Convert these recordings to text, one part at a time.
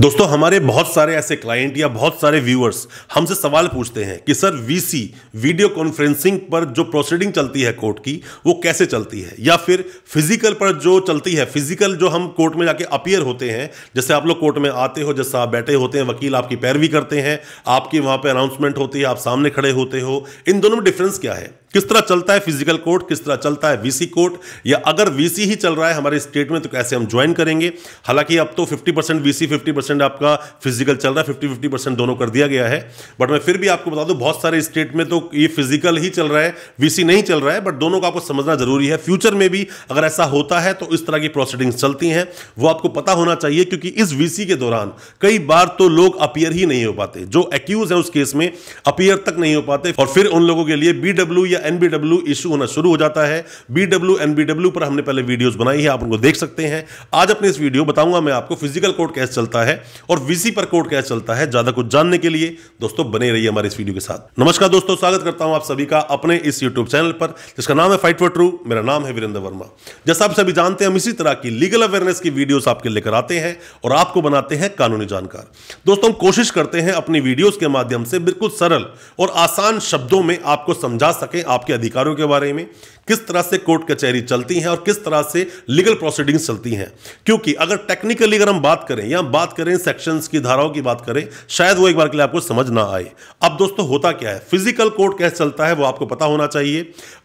दोस्तों हमारे बहुत सारे ऐसे क्लाइंट या बहुत सारे व्यूअर्स हमसे सवाल पूछते हैं कि सर वीसी वीडियो कॉन्फ्रेंसिंग पर जो प्रोसीडिंग चलती है कोर्ट की वो कैसे चलती है या फिर फिजिकल पर जो चलती है फिजिकल जो हम कोर्ट में जाके अपियर होते हैं जैसे आप लोग कोर्ट में आते हो जैसे आप बैठे होते हैं वकील आपकी पैरवी करते हैं आपकी वहाँ पर अनाउंसमेंट होती है आप सामने खड़े होते हो इन दोनों में डिफरेंस क्या है किस तरह चलता है फिजिकल कोर्ट किस तरह चलता है वीसी कोर्ट या अगर वीसी ही चल रहा है हमारे स्टेट में तो कैसे हम ज्वाइन करेंगे हालांकि अब तो 50 परसेंट वीसी फिफ्टी परसेंट आपका फिजिकल चल रहा है फिफ्टी फिफ्टी परसेंट दोनों कर दिया गया है बट मैं फिर भी आपको बता दूं बहुत सारे स्टेट में तो ये फिजिकल ही चल रहा है वीसी नहीं चल रहा है बट दोनों का आपको समझना जरूरी है फ्यूचर में भी अगर ऐसा होता है तो इस तरह की प्रोसीडिंग्स चलती हैं वो आपको पता होना चाहिए क्योंकि इस वीसी के दौरान कई बार तो लोग अपियर ही नहीं हो पाते जो एक्यूज है उस केस में अपियर तक नहीं हो पाते और फिर उन लोगों के लिए बीडब्ल्यू या एन बी डब्ल्यू इशू होना शुरू हो जाता है B W N B W पर हमने पहले वीडियोज़ बनाई है आप उनको देख सकते हैं आज अपने इस वीडियो बताऊंगा मैं आपको फिजिकल कोड कैसे चलता है और वीसी पर कोड कैसे चलता है ज्यादा कुछ जानने के लिए दोस्तों बने रहिए हमारे इस वीडियो के साथ नमस्कार दोस्तों स्वागत करता हूं आप सभी का अपने इस यूट्यूब चैनल पर जिसका नाम है फाइट फॉर ट्रू मेरा नाम है वीरेंद्र वर्मा जैसा आप सभी जानते हैं हम इसी तरह की लीगल अवेयरनेस की वीडियोस आपके लेकर आते हैं और आपको बनाते हैं कानूनी जानकार दोस्तों हम कोशिश करते हैं अपनी वीडियोस के माध्यम से बिल्कुल सरल और आसान शब्दों में आपको समझा सकें आपके अधिकारों के बारे में किस तरह से कोर्ट कचहरी चलती हैं और किस तरह से लीगल प्रोसीडिंग्स चलती हैं क्योंकि अगर टेक्निकली अगर हम बात करें या बात करें सेक्शंस की धाराओं की बात करें शायद वो एक बार के लिए आपको समझ ना आए अब दोस्तों होता क्या है फिजिकल कोर्ट कैसे चलता है वो आपको पता होना चाहिए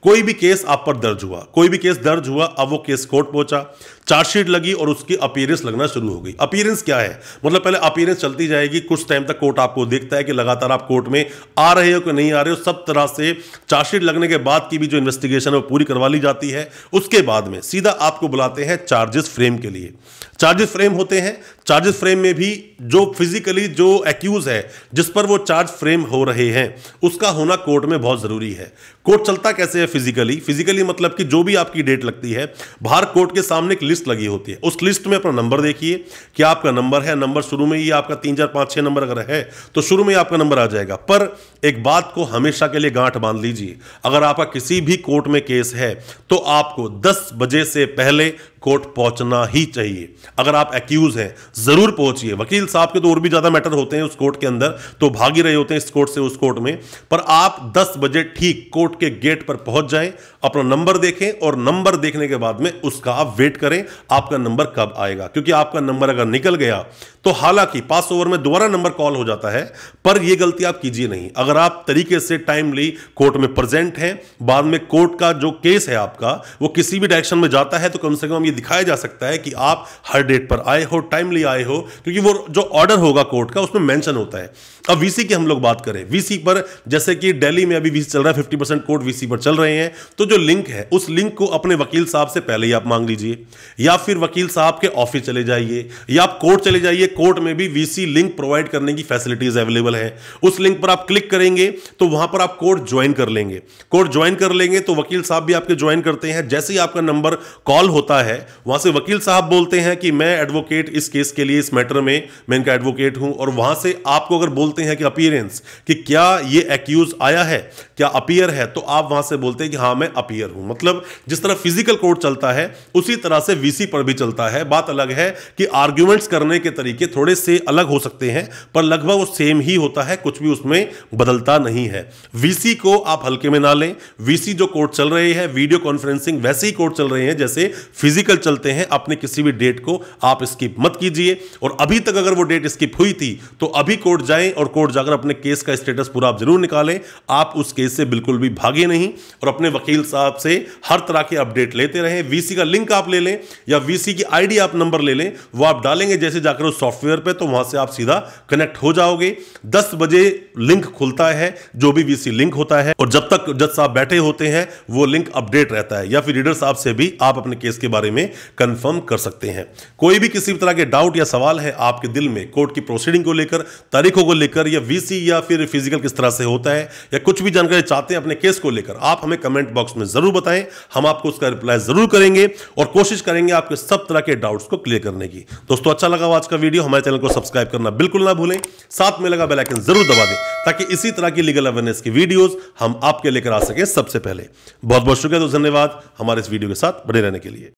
कोई भी केस आप पर दर्ज हुआ कोई भी केस दर्ज हुआ अब वो केस कोर्ट पहुंचा चार्जशीट लगी और उसकी अपीयरेंस लगना शुरू हो गई अपीयरेंस क्या है मतलब पहले अपीयरेंस चलती जाएगी कुछ टाइम तक कोर्ट आपको देखता है कि लगातार आप कोर्ट में आ रहे हो कि नहीं आ रहे हो सब तरह से चार्जशीट लगने के बाद की भी जो इन्वेस्टिगेशन है वो पूरी करवा ली जाती है उसके बाद में सीधा आपको बुलाते हैं चार्जेस फ्रेम के लिए चार्जेस फ्रेम होते हैं चार्जेस फ्रेम में भी जो फिजिकली जो एक्यूज है जिस पर वो चार्ज फ्रेम हो रहे हैं उसका होना कोर्ट में बहुत ज़रूरी है कोर्ट चलता कैसे है फिजिकली फिजिकली मतलब कि जो भी आपकी डेट लगती है बाहर कोर्ट के सामने एक लिस्ट लगी होती है उस लिस्ट में अपना नंबर देखिए क्या आपका नंबर है नंबर शुरू में ही आपका तीन चार पाँच छः नंबर अगर है तो शुरू में आपका नंबर आ जाएगा पर एक बात को हमेशा के लिए गांठ बांध लीजिए अगर आपका किसी भी कोर्ट में केस है तो आपको दस बजे से पहले कोर्ट पहुंचना ही चाहिए अगर आप एक्यूज हैं जरूर पहुंचिए वकील साहब के तो और भी ज्यादा मैटर होते हैं उस कोर्ट के अंदर तो भाग ही रहे होते हैं इस कोर्ट से उस कोर्ट में पर आप दस बजे ठीक कोर्ट के गेट पर पहुंच जाए अपना नंबर देखें और नंबर देखने के बाद में उसका आप वेट करें आपका नंबर कब आएगा क्योंकि आपका नंबर अगर निकल गया तो हालांकि पास ओवर में दोबारा नंबर कॉल हो जाता है पर यह गलती आप कीजिए नहीं अगर आप तरीके से टाइमली कोर्ट में प्रेजेंट हैं बाद में कोर्ट का जो केस है आपका वो किसी भी डायरेक्शन में जाता है तो कम से कम ये दिखाया जा सकता है कि आप हर डेट पर आए हो टाइमली भी आए हो क्योंकि वो जो ऑर्डर होगा कोर्ट का उसमें मेंशन होता है अब वीसी की हम लोग बात करें वीसी पर जैसे कि दिल्ली में अभी वीसी चल रहा है फिफ्टी परसेंट कोर्ट वीसी पर चल रहे हैं तो जो लिंक है उस लिंक को अपने वकील साहब से पहले ही आप मांग लीजिए या फिर वकील साहब के ऑफिस चले जाइए या आप कोर्ट चले जाइए कोर्ट में भी वीसी लिंक प्रोवाइड करने की फैसिलिटीज अवेलेबल है उस लिंक पर आप क्लिक करेंगे तो वहां पर आप कोर्ट ज्वाइन कर लेंगे कोर्ट ज्वाइन कर लेंगे तो वकील साहब भी आपके ज्वाइन करते हैं जैसे ही आपका नंबर कॉल होता है वहां से वकील साहब बोलते हैं कि मैं एडवोकेट इस केस के लिए इस मैटर में मैं इनका एडवोकेट हूं और वहां से आपको अगर बोलते हैं कि अपीयरेंस कि क्या ये एक्यूज आया है क्या अपीयर है तो आप वहां से बोलते हैं कि हाँ मैं अपीयर हूं मतलब जिस तरह फिजिकल कोर्ट चलता है उसी तरह से वीसी पर भी चलता है बात अलग है कि आर्ग्यूमेंट्स करने के तरीके थोड़े से अलग हो सकते हैं पर लगभग वो सेम ही होता है कुछ भी उसमें बदलता नहीं है वीसी को आप हल्के में ना लें वीसी जो कोर्ट चल रहे हैं वीडियो कॉन्फ्रेंसिंग वैसे ही कोर्ट चल रहे हैं जैसे फिजिकल चलते हैं अपने किसी भी डेट को आप स्किप मत कीजिए कीजिए और अभी तक अगर वो डेट स्किप हुई थी तो अभी कोर्ट जाएं और कोर्ट जाकर अपने केस का स्टेटस पूरा आप जरूर निकालें आप उस केस से बिल्कुल भी भागे नहीं और अपने वकील साहब से हर तरह के अपडेट लेते रहें वीसी का लिंक आप ले लें या वीसी की आईडी आप नंबर ले लें वो आप डालेंगे जैसे जाकर उस सॉफ्टवेयर पर तो वहां से आप सीधा कनेक्ट हो जाओगे दस बजे लिंक खुलता है जो भी वीसी लिंक होता है और जब तक जज साहब बैठे होते हैं वो लिंक अपडेट रहता है या फिर रीडर साहब से भी आप अपने केस के बारे में कंफर्म कर सकते हैं कोई भी किसी तरह के डाउट डाउट या सवाल है आपके दिल में कोर्ट की प्रोसीडिंग को लेकर तारीखों को लेकर या वीसी या फिर फिजिकल किस तरह से होता है या कुछ भी जानकारी चाहते हैं अपने केस को लेकर आप हमें कमेंट बॉक्स में ज़रूर बताएं हम आपको उसका रिप्लाई ज़रूर करेंगे और कोशिश करेंगे आपके सब तरह के डाउट्स को क्लियर करने की दोस्तों अच्छा लगा आज का वीडियो हमारे चैनल को सब्सक्राइब करना बिल्कुल ना भूलें साथ में लगा बेलाइकन ज़रूर दबा दें ताकि इसी तरह की लीगल अवेयरनेस की वीडियोज़ हम आपके लेकर आ सके सबसे पहले बहुत बहुत शुक्रिया धन्यवाद हमारे इस वीडियो के साथ बने रहने के लिए